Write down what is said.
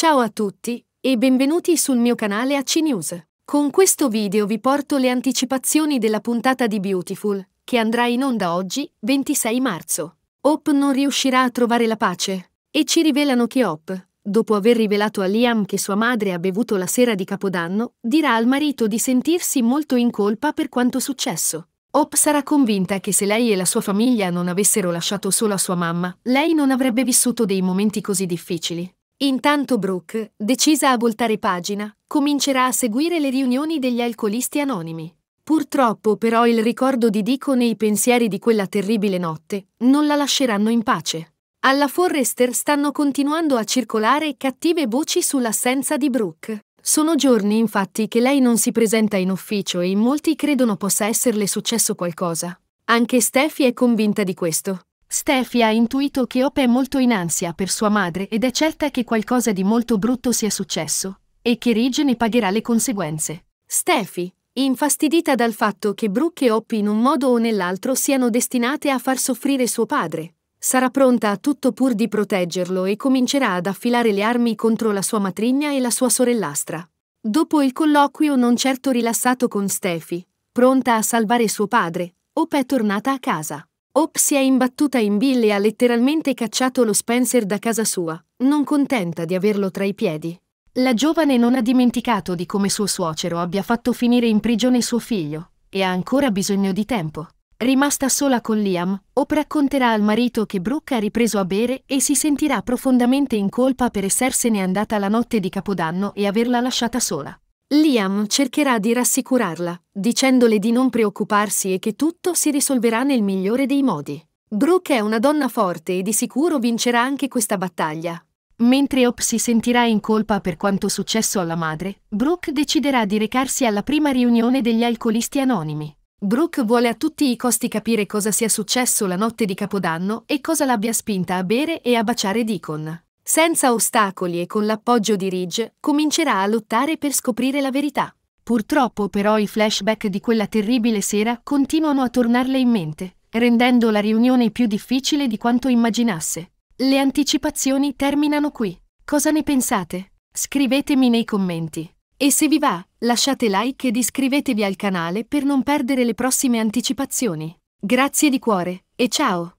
Ciao a tutti e benvenuti sul mio canale AC News. Con questo video vi porto le anticipazioni della puntata di Beautiful, che andrà in onda oggi, 26 marzo. Hope non riuscirà a trovare la pace. E ci rivelano che Hope, dopo aver rivelato a Liam che sua madre ha bevuto la sera di Capodanno, dirà al marito di sentirsi molto in colpa per quanto successo. Hope sarà convinta che se lei e la sua famiglia non avessero lasciato sola sua mamma, lei non avrebbe vissuto dei momenti così difficili. Intanto Brooke, decisa a voltare pagina, comincerà a seguire le riunioni degli alcolisti anonimi. Purtroppo però il ricordo di Dico nei pensieri di quella terribile notte non la lasceranno in pace. Alla Forrester stanno continuando a circolare cattive voci sull'assenza di Brooke. Sono giorni infatti che lei non si presenta in ufficio e in molti credono possa esserle successo qualcosa. Anche Steffi è convinta di questo. Steffi ha intuito che Hope è molto in ansia per sua madre ed è certa che qualcosa di molto brutto sia successo, e che Ridge ne pagherà le conseguenze. Steffi, infastidita dal fatto che Brooke e Hope in un modo o nell'altro siano destinate a far soffrire suo padre, sarà pronta a tutto pur di proteggerlo e comincerà ad affilare le armi contro la sua matrigna e la sua sorellastra. Dopo il colloquio non certo rilassato con Steffi, pronta a salvare suo padre, Hope è tornata a casa. Hope si è imbattuta in Bill e ha letteralmente cacciato lo Spencer da casa sua, non contenta di averlo tra i piedi. La giovane non ha dimenticato di come suo suocero abbia fatto finire in prigione suo figlio, e ha ancora bisogno di tempo. Rimasta sola con Liam, Hope racconterà al marito che Brooke ha ripreso a bere e si sentirà profondamente in colpa per essersene andata la notte di Capodanno e averla lasciata sola. Liam cercherà di rassicurarla, dicendole di non preoccuparsi e che tutto si risolverà nel migliore dei modi. Brooke è una donna forte e di sicuro vincerà anche questa battaglia. Mentre Hope si sentirà in colpa per quanto successo alla madre, Brooke deciderà di recarsi alla prima riunione degli alcolisti anonimi. Brooke vuole a tutti i costi capire cosa sia successo la notte di Capodanno e cosa l'abbia spinta a bere e a baciare Deacon. Senza ostacoli e con l'appoggio di Ridge, comincerà a lottare per scoprire la verità. Purtroppo però i flashback di quella terribile sera continuano a tornarle in mente, rendendo la riunione più difficile di quanto immaginasse. Le anticipazioni terminano qui. Cosa ne pensate? Scrivetemi nei commenti. E se vi va, lasciate like ed iscrivetevi al canale per non perdere le prossime anticipazioni. Grazie di cuore e ciao!